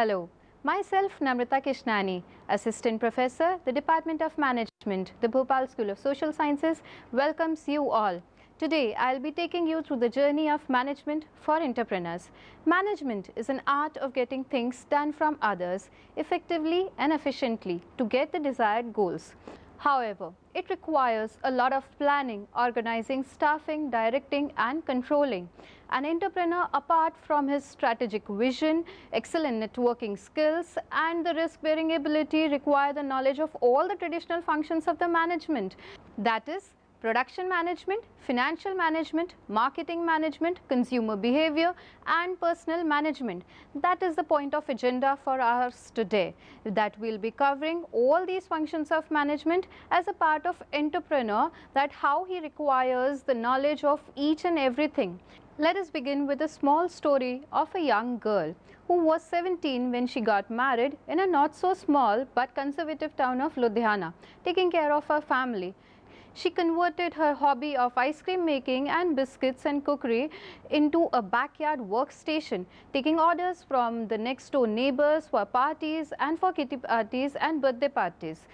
Hello. Myself, Namrata Kishnani, Assistant Professor, the Department of Management, the Bhopal School of Social Sciences, welcomes you all. Today, I'll be taking you through the journey of management for entrepreneurs. Management is an art of getting things done from others effectively and efficiently to get the desired goals. However, it requires a lot of planning, organizing, staffing, directing and controlling. An entrepreneur, apart from his strategic vision, excellent networking skills and the risk-bearing ability require the knowledge of all the traditional functions of the management. That is, production management, financial management, marketing management, consumer behavior and personal management. That is the point of agenda for us today that we'll be covering all these functions of management as a part of entrepreneur that how he requires the knowledge of each and everything. Let us begin with a small story of a young girl who was 17 when she got married in a not so small but conservative town of Ludhiana, taking care of her family she converted her hobby of ice cream making and biscuits and cookery into a backyard workstation, taking orders from the next door neighbors for parties and for kitty parties and birthday parties,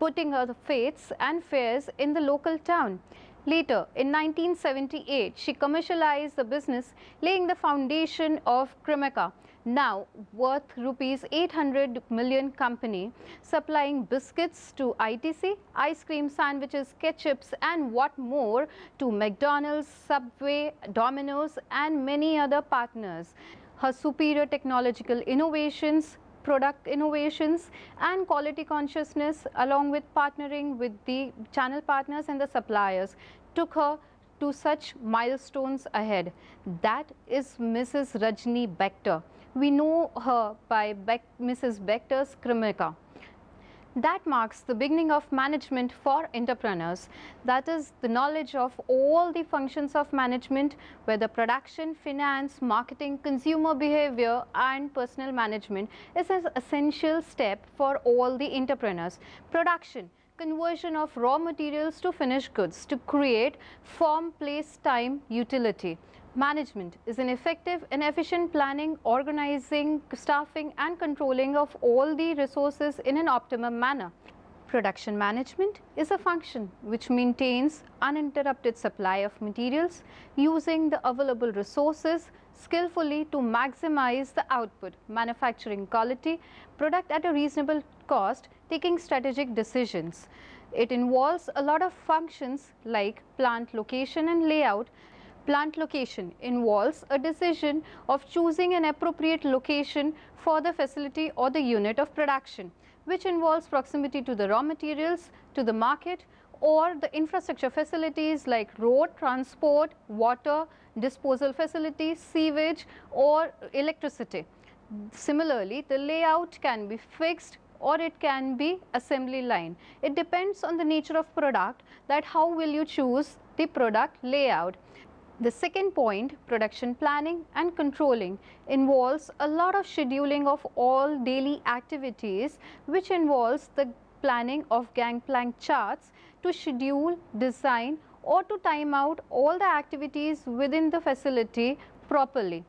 putting her faiths and fairs in the local town. Later, in 1978, she commercialized the business, laying the foundation of Cremica, now worth rupees 800 million company supplying biscuits to ITC, ice cream sandwiches, ketchups and what more to McDonald's, Subway, Domino's and many other partners. Her superior technological innovations, product innovations and quality consciousness along with partnering with the channel partners and the suppliers took her to such milestones ahead. That is Mrs. Rajni Bector. We know her by Mrs. Bechter's Krimica. That marks the beginning of management for entrepreneurs. That is the knowledge of all the functions of management, whether production, finance, marketing, consumer behavior, and personal management is an essential step for all the entrepreneurs. Production conversion of raw materials to finished goods to create form, place, time, utility. Management is an effective and efficient planning, organizing, staffing and controlling of all the resources in an optimum manner. Production management is a function which maintains uninterrupted supply of materials using the available resources skillfully to maximize the output, manufacturing quality, product at a reasonable cost, taking strategic decisions. It involves a lot of functions like plant location and layout plant location involves a decision of choosing an appropriate location for the facility or the unit of production, which involves proximity to the raw materials, to the market, or the infrastructure facilities like road, transport, water, disposal facilities, sewage, or electricity. Similarly, the layout can be fixed or it can be assembly line. It depends on the nature of product that how will you choose the product layout. The second point, production planning and controlling, involves a lot of scheduling of all daily activities, which involves the planning of gangplank charts to schedule, design, or to time out all the activities within the facility properly.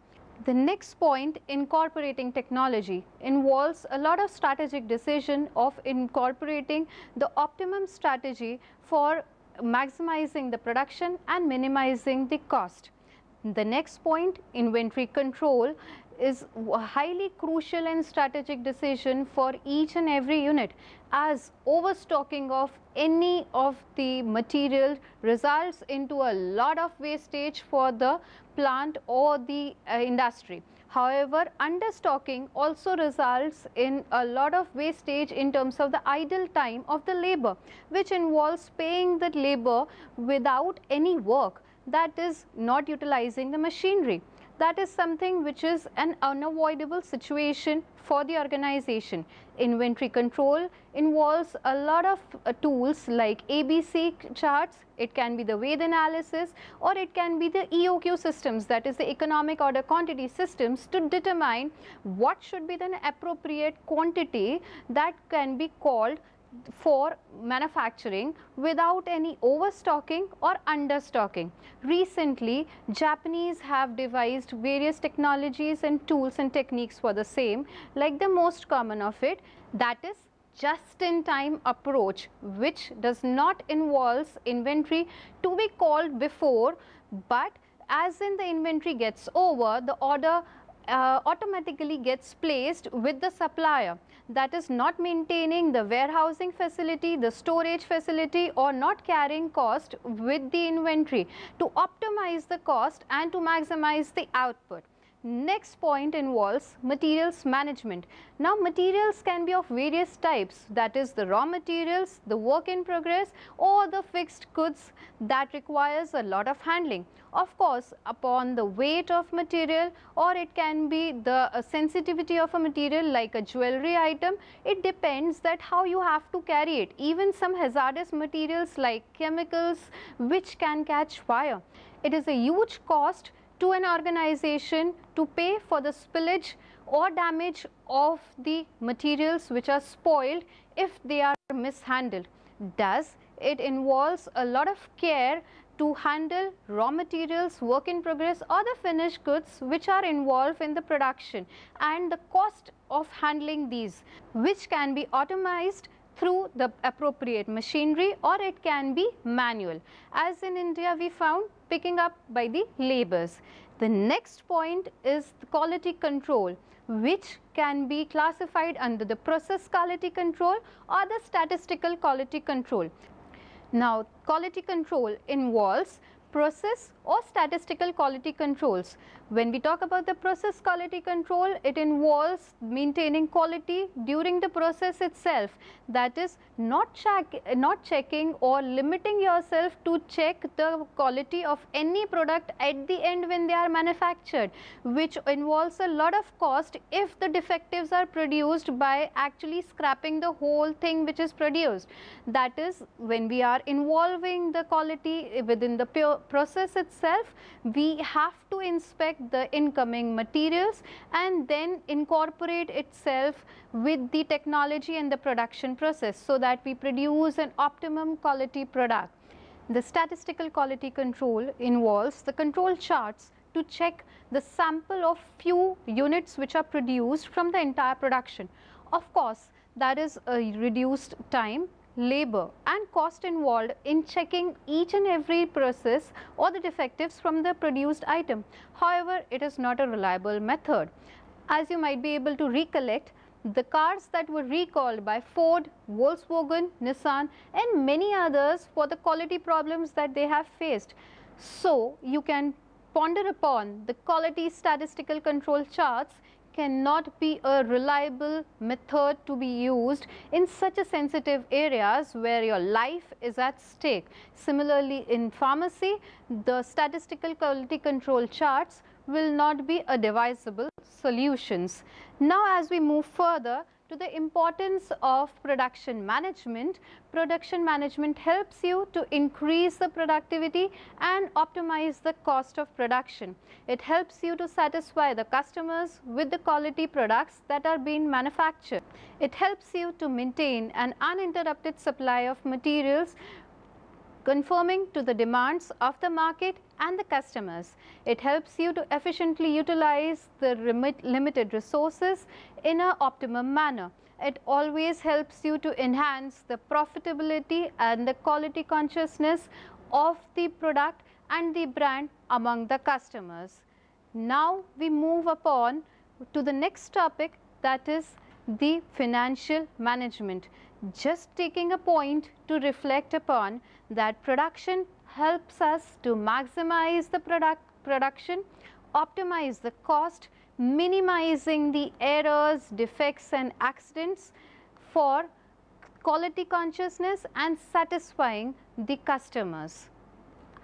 The next point, incorporating technology, involves a lot of strategic decision of incorporating the optimum strategy for maximizing the production and minimizing the cost. The next point, inventory control is a highly crucial and strategic decision for each and every unit as overstocking of any of the material results into a lot of wastage for the plant or the uh, industry. However, understocking also results in a lot of wastage in terms of the idle time of the labor, which involves paying the labor without any work that is not utilizing the machinery that is something which is an unavoidable situation for the organization. Inventory control involves a lot of uh, tools like ABC charts, it can be the weight analysis or it can be the EOQ systems that is the economic order quantity systems to determine what should be the appropriate quantity that can be called for manufacturing without any overstocking or understocking. Recently, Japanese have devised various technologies and tools and techniques for the same like the most common of it that is just-in-time approach which does not involves inventory to be called before but as in the inventory gets over the order uh, automatically gets placed with the supplier that is not maintaining the warehousing facility, the storage facility or not carrying cost with the inventory to optimize the cost and to maximize the output. Next point involves materials management. Now materials can be of various types that is the raw materials, the work in progress or the fixed goods that requires a lot of handling. Of course upon the weight of material or it can be the uh, sensitivity of a material like a jewelry item it depends that how you have to carry it. Even some hazardous materials like chemicals which can catch fire. It is a huge cost to an organization to pay for the spillage or damage of the materials which are spoiled if they are mishandled. Thus, it involves a lot of care to handle raw materials, work in progress or the finished goods which are involved in the production and the cost of handling these which can be automized through the appropriate machinery or it can be manual. As in India we found picking up by the labors. The next point is quality control which can be classified under the process quality control or the statistical quality control. Now quality control involves process or statistical quality controls. When we talk about the process quality control, it involves maintaining quality during the process itself. That is not, check, not checking or limiting yourself to check the quality of any product at the end when they are manufactured, which involves a lot of cost if the defectives are produced by actually scrapping the whole thing which is produced. That is when we are involving the quality within the process itself itself we have to inspect the incoming materials and then incorporate itself with the technology and the production process so that we produce an optimum quality product. The statistical quality control involves the control charts to check the sample of few units which are produced from the entire production. Of course, that is a reduced time labor and cost involved in checking each and every process or the defectives from the produced item. However, it is not a reliable method. As you might be able to recollect, the cars that were recalled by Ford, Volkswagen, Nissan and many others for the quality problems that they have faced. So, you can ponder upon the quality statistical control charts cannot be a reliable method to be used in such a sensitive areas where your life is at stake. Similarly, in pharmacy, the statistical quality control charts will not be a devisable solutions. Now as we move further, to the importance of production management. Production management helps you to increase the productivity and optimize the cost of production. It helps you to satisfy the customers with the quality products that are being manufactured. It helps you to maintain an uninterrupted supply of materials conforming to the demands of the market and the customers. It helps you to efficiently utilize the limited resources in an optimum manner. It always helps you to enhance the profitability and the quality consciousness of the product and the brand among the customers. Now we move upon to the next topic that is the financial management. Just taking a point to reflect upon that production helps us to maximize the product production, optimize the cost, minimizing the errors, defects and accidents for quality consciousness and satisfying the customers.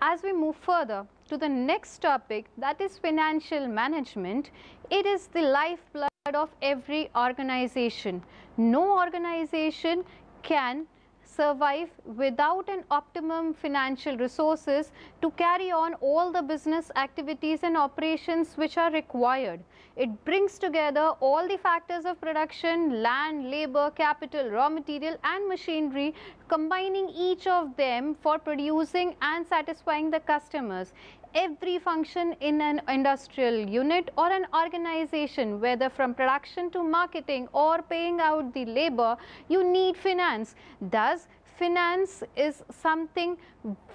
As we move further to the next topic that is financial management, it is the lifeblood of every organization. No organization can survive without an optimum financial resources to carry on all the business activities and operations which are required. It brings together all the factors of production, land, labor, capital, raw material and machinery, combining each of them for producing and satisfying the customers every function in an industrial unit or an organization, whether from production to marketing or paying out the labor, you need finance. Thus, finance is something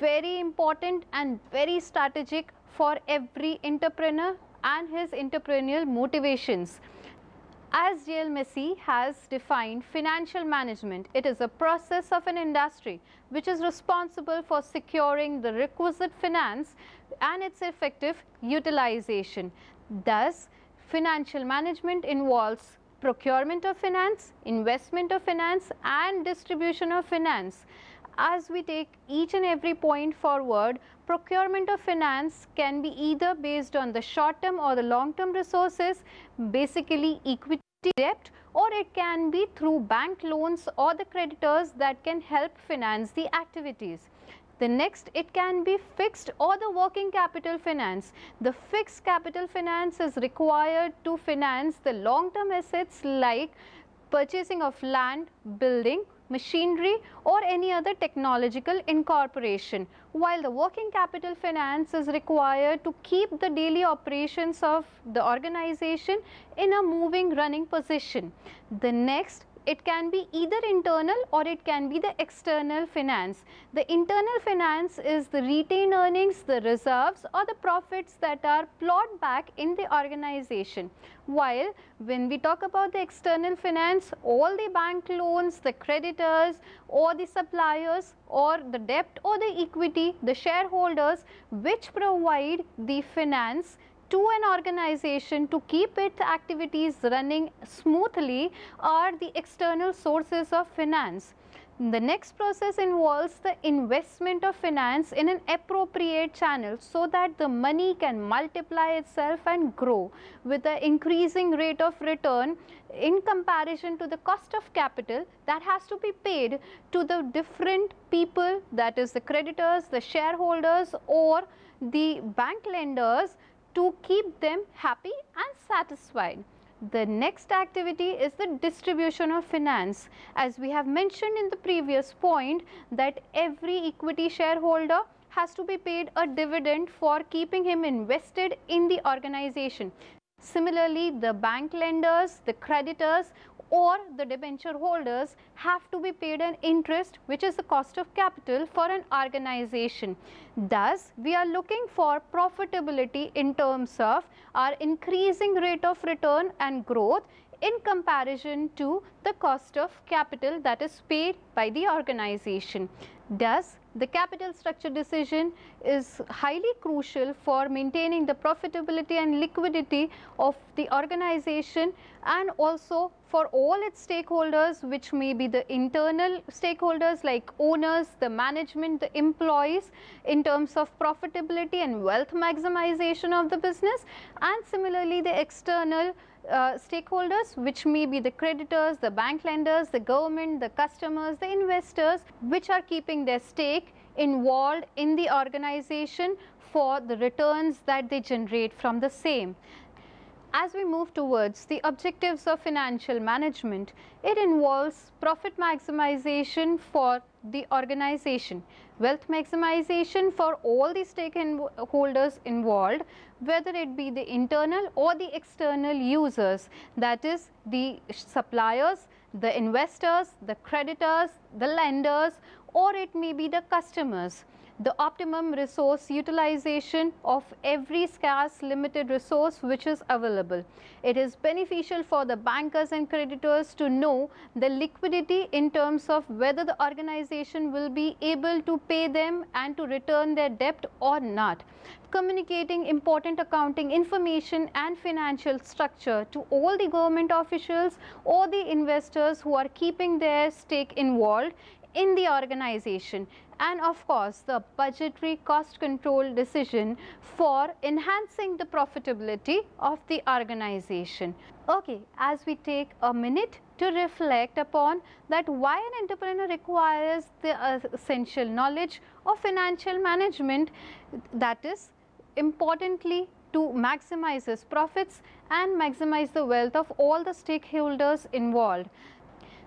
very important and very strategic for every entrepreneur and his entrepreneurial motivations. As Dale Messi has defined financial management, it is a process of an industry which is responsible for securing the requisite finance and its effective utilization. Thus, financial management involves procurement of finance, investment of finance and distribution of finance. As we take each and every point forward, procurement of finance can be either based on the short term or the long term resources, basically equity Debt, or it can be through bank loans or the creditors that can help finance the activities. The next, it can be fixed or the working capital finance. The fixed capital finance is required to finance the long-term assets like purchasing of land, building machinery or any other technological incorporation while the working capital finance is required to keep the daily operations of the organization in a moving running position. The next it can be either internal or it can be the external finance. The internal finance is the retained earnings, the reserves or the profits that are plowed back in the organization. While when we talk about the external finance, all the bank loans, the creditors or the suppliers or the debt or the equity, the shareholders which provide the finance to an organization to keep its activities running smoothly are the external sources of finance. The next process involves the investment of finance in an appropriate channel so that the money can multiply itself and grow with an increasing rate of return in comparison to the cost of capital that has to be paid to the different people that is the creditors, the shareholders or the bank lenders to keep them happy and satisfied. The next activity is the distribution of finance. As we have mentioned in the previous point that every equity shareholder has to be paid a dividend for keeping him invested in the organization. Similarly, the bank lenders, the creditors or the debenture holders have to be paid an interest which is the cost of capital for an organization. Thus, we are looking for profitability in terms of our increasing rate of return and growth in comparison to the cost of capital that is paid by the organization. Thus, the capital structure decision is highly crucial for maintaining the profitability and liquidity of the organization and also for all its stakeholders which may be the internal stakeholders like owners, the management, the employees in terms of profitability and wealth maximization of the business and similarly the external uh, stakeholders, which may be the creditors, the bank lenders, the government, the customers, the investors, which are keeping their stake involved in the organization for the returns that they generate from the same. As we move towards the objectives of financial management, it involves profit maximization for the organization wealth maximization for all the stakeholders involved, whether it be the internal or the external users, that is the suppliers, the investors, the creditors, the lenders, or it may be the customers the optimum resource utilization of every scarce limited resource which is available. It is beneficial for the bankers and creditors to know the liquidity in terms of whether the organization will be able to pay them and to return their debt or not. Communicating important accounting information and financial structure to all the government officials or the investors who are keeping their stake involved in the organization and of course the budgetary cost control decision for enhancing the profitability of the organization. Okay, as we take a minute to reflect upon that why an entrepreneur requires the essential knowledge of financial management that is importantly to maximize his profits and maximize the wealth of all the stakeholders involved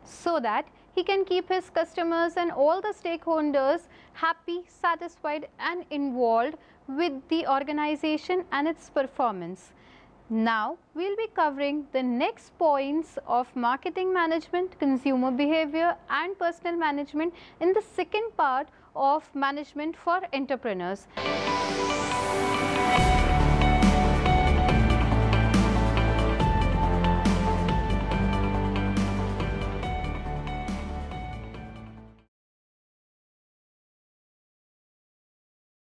so that he can keep his customers and all the stakeholders happy, satisfied and involved with the organization and its performance. Now, we will be covering the next points of marketing management, consumer behavior and personal management in the second part of management for entrepreneurs.